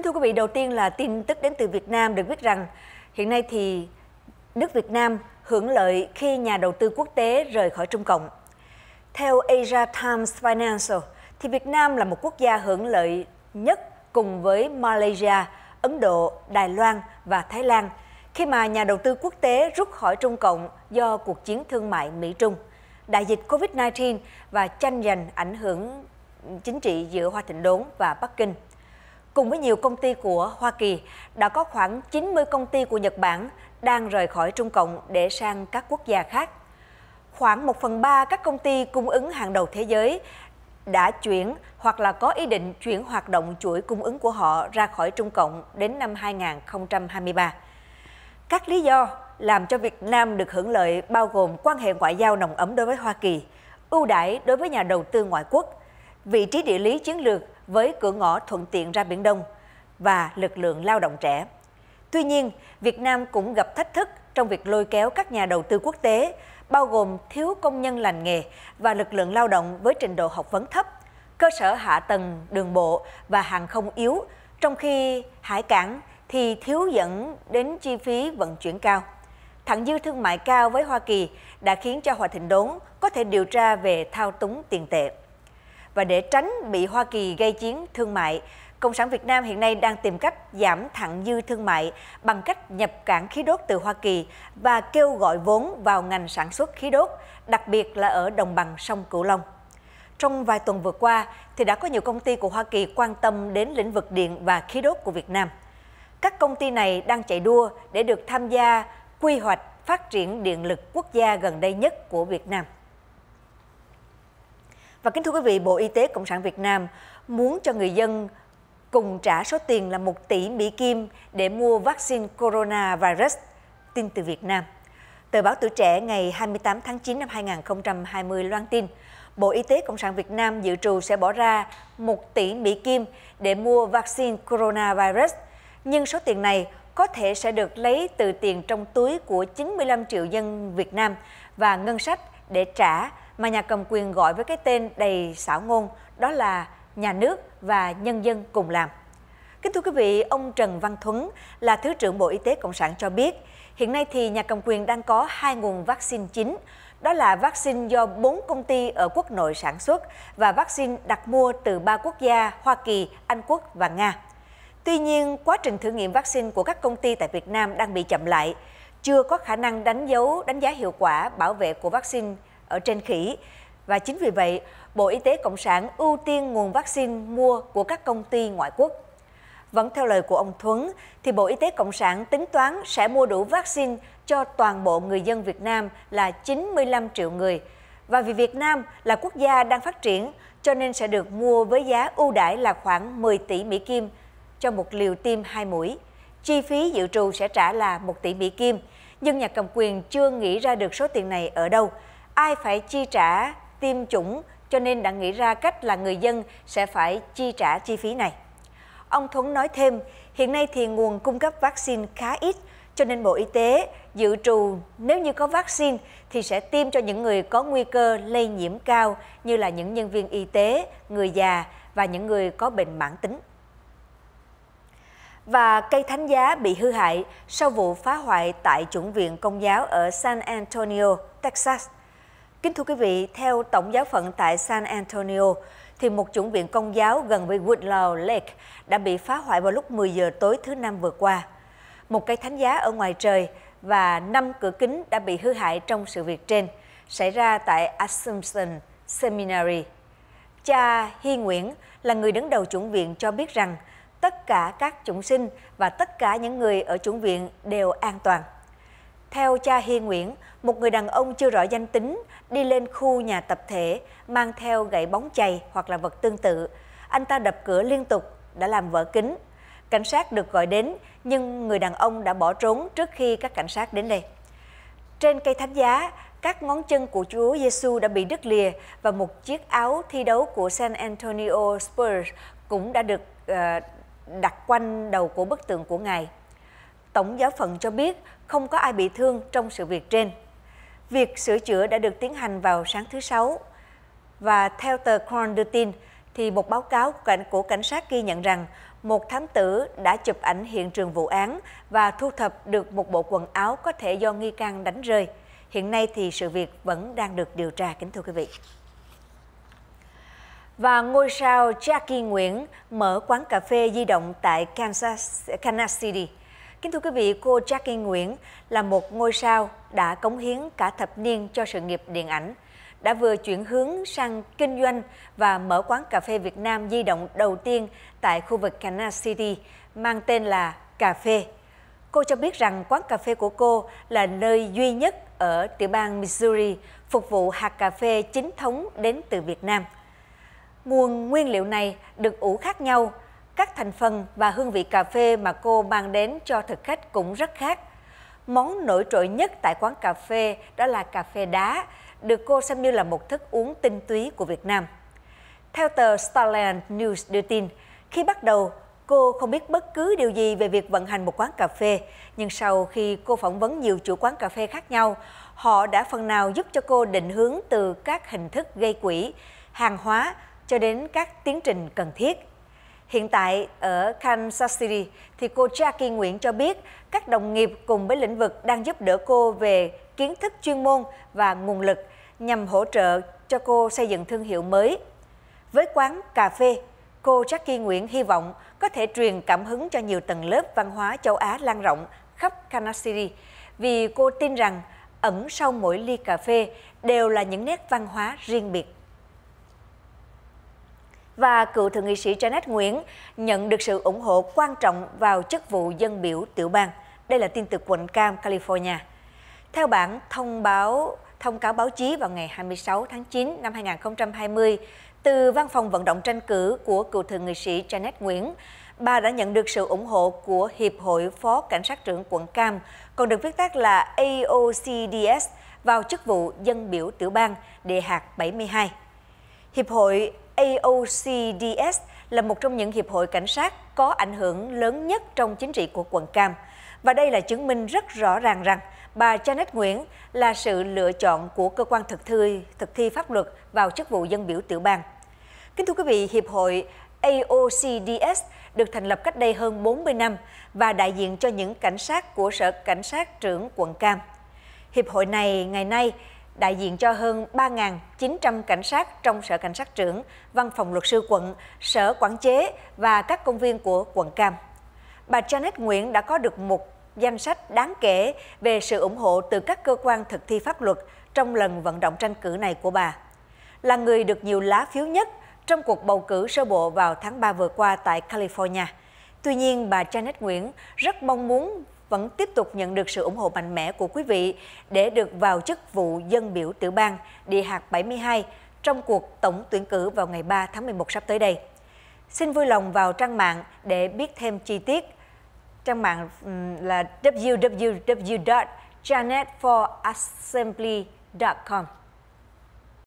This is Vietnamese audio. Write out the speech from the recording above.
Kính thưa quý vị, đầu tiên là tin tức đến từ Việt Nam được biết rằng hiện nay thì nước Việt Nam hưởng lợi khi nhà đầu tư quốc tế rời khỏi Trung Cộng. Theo Asia Times Financial, thì Việt Nam là một quốc gia hưởng lợi nhất cùng với Malaysia, Ấn Độ, Đài Loan và Thái Lan khi mà nhà đầu tư quốc tế rút khỏi Trung Cộng do cuộc chiến thương mại Mỹ-Trung, đại dịch COVID-19 và tranh giành ảnh hưởng chính trị giữa Hoa Thịnh Đốn và Bắc Kinh. Cùng với nhiều công ty của Hoa Kỳ, đã có khoảng 90 công ty của Nhật Bản đang rời khỏi Trung Cộng để sang các quốc gia khác. Khoảng 1 phần 3 các công ty cung ứng hàng đầu thế giới đã chuyển hoặc là có ý định chuyển hoạt động chuỗi cung ứng của họ ra khỏi Trung Cộng đến năm 2023. Các lý do làm cho Việt Nam được hưởng lợi bao gồm quan hệ ngoại giao nồng ấm đối với Hoa Kỳ, ưu đãi đối với nhà đầu tư ngoại quốc, vị trí địa lý chiến lược với cửa ngõ thuận tiện ra Biển Đông và lực lượng lao động trẻ. Tuy nhiên, Việt Nam cũng gặp thách thức trong việc lôi kéo các nhà đầu tư quốc tế, bao gồm thiếu công nhân lành nghề và lực lượng lao động với trình độ học vấn thấp, cơ sở hạ tầng đường bộ và hàng không yếu, trong khi hải cảng thì thiếu dẫn đến chi phí vận chuyển cao. Thặng dư thương mại cao với Hoa Kỳ đã khiến cho Hòa Thịnh Đốn có thể điều tra về thao túng tiền tệ và để tránh bị Hoa Kỳ gây chiến thương mại. Cộng sản Việt Nam hiện nay đang tìm cách giảm thặng dư thương mại bằng cách nhập cảng khí đốt từ Hoa Kỳ và kêu gọi vốn vào ngành sản xuất khí đốt, đặc biệt là ở đồng bằng sông Cửu Long. Trong vài tuần vừa qua, thì đã có nhiều công ty của Hoa Kỳ quan tâm đến lĩnh vực điện và khí đốt của Việt Nam. Các công ty này đang chạy đua để được tham gia quy hoạch phát triển điện lực quốc gia gần đây nhất của Việt Nam. Và kính thưa quý vị, Bộ Y tế Cộng sản Việt Nam muốn cho người dân cùng trả số tiền là 1 tỷ Mỹ Kim để mua vaccine corona virus tin từ Việt Nam. Tờ báo Tuổi Trẻ ngày 28 tháng 9 năm 2020 loan tin, Bộ Y tế Cộng sản Việt Nam dự trù sẽ bỏ ra 1 tỷ Mỹ Kim để mua vaccine coronavirus, nhưng số tiền này có thể sẽ được lấy từ tiền trong túi của 95 triệu dân Việt Nam và ngân sách để trả mà nhà cầm quyền gọi với cái tên đầy xảo ngôn đó là nhà nước và nhân dân cùng làm. Kính thưa quý vị, ông Trần Văn Thuấn là Thứ trưởng Bộ Y tế Cộng sản cho biết, hiện nay thì nhà cầm quyền đang có hai nguồn vaccine chính, đó là vaccine do bốn công ty ở quốc nội sản xuất và vaccine đặt mua từ ba quốc gia Hoa Kỳ, Anh Quốc và Nga. Tuy nhiên, quá trình thử nghiệm vaccine của các công ty tại Việt Nam đang bị chậm lại, chưa có khả năng đánh dấu đánh giá hiệu quả bảo vệ của vaccine ở trên khỉ. Và chính vì vậy, Bộ Y tế Cộng sản ưu tiên nguồn vaccine mua của các công ty ngoại quốc. Vẫn vâng, theo lời của ông Thuấn, thì Bộ Y tế Cộng sản tính toán sẽ mua đủ vaccine cho toàn bộ người dân Việt Nam là 95 triệu người. Và vì Việt Nam là quốc gia đang phát triển, cho nên sẽ được mua với giá ưu đãi là khoảng 10 tỷ Mỹ Kim cho một liều tiêm 2 mũi. Chi phí dự trù sẽ trả là 1 tỷ Mỹ Kim, nhưng nhà cầm quyền chưa nghĩ ra được số tiền này ở đâu ai phải chi trả tiêm chủng cho nên đã nghĩ ra cách là người dân sẽ phải chi trả chi phí này. Ông Thuấn nói thêm, hiện nay thì nguồn cung cấp vaccine khá ít, cho nên Bộ Y tế dự trù nếu như có vaccine thì sẽ tiêm cho những người có nguy cơ lây nhiễm cao như là những nhân viên y tế, người già và những người có bệnh mãn tính. Và cây thánh giá bị hư hại sau vụ phá hoại tại chủng viện công giáo ở San Antonio, Texas – Kính thưa quý vị, theo Tổng giáo phận tại San Antonio, thì một chủng viện công giáo gần với Woodlawn Lake đã bị phá hoại vào lúc 10 giờ tối thứ Năm vừa qua. Một cây thánh giá ở ngoài trời và năm cửa kính đã bị hư hại trong sự việc trên, xảy ra tại Assumption Seminary. Cha Hy Nguyễn là người đứng đầu chủng viện cho biết rằng tất cả các chủng sinh và tất cả những người ở chủng viện đều an toàn. Theo cha Hi Nguyễn, một người đàn ông chưa rõ danh tính đi lên khu nhà tập thể mang theo gậy bóng chày hoặc là vật tương tự. Anh ta đập cửa liên tục đã làm vỡ kính. Cảnh sát được gọi đến nhưng người đàn ông đã bỏ trốn trước khi các cảnh sát đến đây. Trên cây thánh giá, các ngón chân của Chúa Giêsu đã bị đứt lìa và một chiếc áo thi đấu của San Antonio Spurs cũng đã được ờ, đặt quanh đầu của bức tượng của ngài. Tổng giáo phận cho biết không có ai bị thương trong sự việc trên. Việc sửa chữa đã được tiến hành vào sáng thứ Sáu. Và theo tờ Crown đưa tin, thì một báo cáo của cảnh sát ghi nhận rằng một thám tử đã chụp ảnh hiện trường vụ án và thu thập được một bộ quần áo có thể do nghi can đánh rơi. Hiện nay thì sự việc vẫn đang được điều tra, kính thưa quý vị. Và ngôi sao Jackie Nguyễn mở quán cà phê di động tại Kansas, Kansas City. Kính thưa quý vị, cô Jackie Nguyễn là một ngôi sao đã cống hiến cả thập niên cho sự nghiệp điện ảnh, đã vừa chuyển hướng sang kinh doanh và mở quán cà phê Việt Nam di động đầu tiên tại khu vực Kansas City, mang tên là Cà Phê. Cô cho biết rằng quán cà phê của cô là nơi duy nhất ở tiểu bang Missouri phục vụ hạt cà phê chính thống đến từ Việt Nam. Nguồn nguyên liệu này được ủ khác nhau, các thành phần và hương vị cà phê mà cô mang đến cho thực khách cũng rất khác. Món nổi trội nhất tại quán cà phê đó là cà phê đá, được cô xem như là một thức uống tinh túy của Việt Nam. Theo tờ Starland News đưa tin, khi bắt đầu, cô không biết bất cứ điều gì về việc vận hành một quán cà phê, nhưng sau khi cô phỏng vấn nhiều chủ quán cà phê khác nhau, họ đã phần nào giúp cho cô định hướng từ các hình thức gây quỹ, hàng hóa cho đến các tiến trình cần thiết. Hiện tại ở Kansas City thì cô Jackie Nguyễn cho biết các đồng nghiệp cùng với lĩnh vực đang giúp đỡ cô về kiến thức chuyên môn và nguồn lực nhằm hỗ trợ cho cô xây dựng thương hiệu mới. Với quán cà phê, cô Jackie Nguyễn hy vọng có thể truyền cảm hứng cho nhiều tầng lớp văn hóa châu Á lan rộng khắp Kansas City vì cô tin rằng ẩn sau mỗi ly cà phê đều là những nét văn hóa riêng biệt và cựu thượng nghị sĩ Janet Nguyễn nhận được sự ủng hộ quan trọng vào chức vụ dân biểu tiểu bang. Đây là tin từ quận Cam, California. Theo bản thông báo thông cáo báo chí vào ngày 26 tháng 9 năm 2020 từ văn phòng vận động tranh cử của cựu thượng nghị sĩ Janet Nguyễn, bà đã nhận được sự ủng hộ của Hiệp hội Phó Cảnh sát trưởng quận Cam, còn được viết tắt là AOCDS, vào chức vụ dân biểu tiểu bang, địa hạt 72. Hiệp hội AOCDS là một trong những hiệp hội cảnh sát có ảnh hưởng lớn nhất trong chính trị của quận Cam. Và đây là chứng minh rất rõ ràng rằng bà Janet Nguyễn là sự lựa chọn của cơ quan thực thi, thực thi pháp luật vào chức vụ dân biểu tiểu bang. Kính thưa quý vị, Hiệp hội AOCDS được thành lập cách đây hơn 40 năm và đại diện cho những cảnh sát của Sở Cảnh sát trưởng quận Cam. Hiệp hội này ngày nay đại diện cho hơn 3.900 cảnh sát trong Sở Cảnh sát trưởng, Văn phòng Luật sư quận, Sở Quản chế và các công viên của quận Cam. Bà Janet Nguyễn đã có được một danh sách đáng kể về sự ủng hộ từ các cơ quan thực thi pháp luật trong lần vận động tranh cử này của bà. Là người được nhiều lá phiếu nhất trong cuộc bầu cử sơ bộ vào tháng 3 vừa qua tại California. Tuy nhiên, bà Janet Nguyễn rất mong muốn vẫn tiếp tục nhận được sự ủng hộ mạnh mẽ của quý vị để được vào chức vụ dân biểu tiểu bang địa hạt 72 trong cuộc tổng tuyển cử vào ngày 3 tháng 11 sắp tới đây. Xin vui lòng vào trang mạng để biết thêm chi tiết. Trang mạng là www.janetforassembly.com.